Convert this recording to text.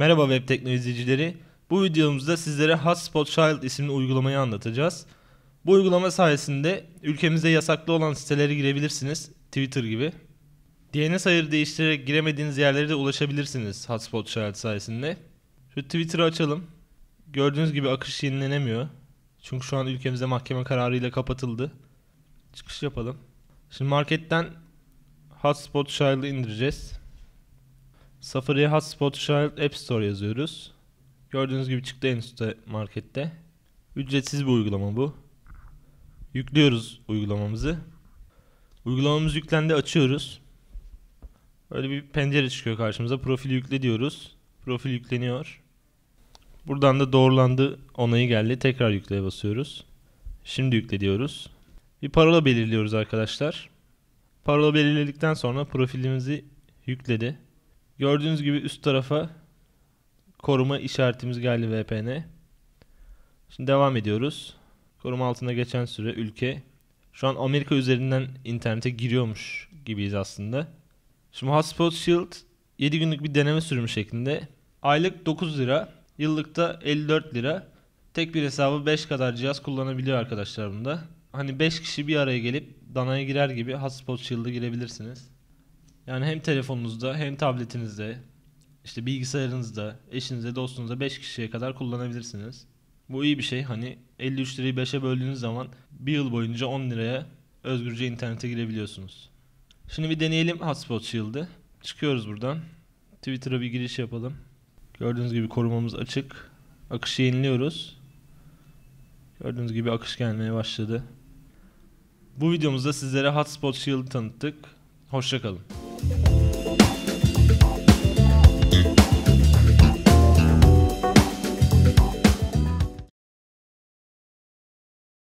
Merhaba Web Tekno izleyicileri. Bu videomuzda sizlere Hotspot Child isimli uygulamayı anlatacağız. Bu uygulama sayesinde ülkemizde yasaklı olan sitelere girebilirsiniz. Twitter gibi. DNS ayarı değiştirerek giremediğiniz yerlere de ulaşabilirsiniz Hotspot Child sayesinde. Şu Twitter'ı açalım. Gördüğünüz gibi akış yenilenemiyor. Çünkü şu an ülkemizde mahkeme kararıyla kapatıldı. Çıkış yapalım. Şimdi marketten Hotspot Child'ı indireceğiz. Safari Hotspot Child App Store yazıyoruz. Gördüğünüz gibi çıktı en üstte markette. Ücretsiz bir uygulama bu. Yüklüyoruz uygulamamızı. Uygulamamız yüklendi açıyoruz. Böyle bir pencere çıkıyor karşımıza. Profil yükle diyoruz. Profil yükleniyor. Buradan da doğrulandı onayı geldi. Tekrar yükleye basıyoruz. Şimdi yükle diyoruz. Bir parola belirliyoruz arkadaşlar. Parola belirledikten sonra profilimizi yükledi. Gördüğünüz gibi üst tarafa koruma işaretimiz geldi VPN. Şimdi devam ediyoruz. Koruma altında geçen süre ülke. Şu an Amerika üzerinden internete giriyormuş gibiyiz aslında. Şimdi Hotspot Shield 7 günlük bir deneme sürümü şeklinde. Aylık 9 lira, yıllıkta 54 lira. Tek bir hesabı 5 kadar cihaz kullanabiliyor arkadaşlar bunda. Hani 5 kişi bir araya gelip danaya girer gibi Hotspot Shield'a girebilirsiniz. Yani hem telefonunuzda hem tabletinizde işte bilgisayarınızda eşinize dostunuza 5 kişiye kadar kullanabilirsiniz. Bu iyi bir şey. Hani 53 lirayı 5'e böldüğünüz zaman bir yıl boyunca 10 liraya özgürce internete girebiliyorsunuz. Şimdi bir deneyelim Hotspot Shield'ı. Çıkıyoruz buradan. Twitter'a bir giriş yapalım. Gördüğünüz gibi korumamız açık. Akışı yeniliyoruz. Gördüğünüz gibi akış gelmeye başladı. Bu videomuzda sizlere Hotspot Shield'ı tanıttık. Hoşçakalın.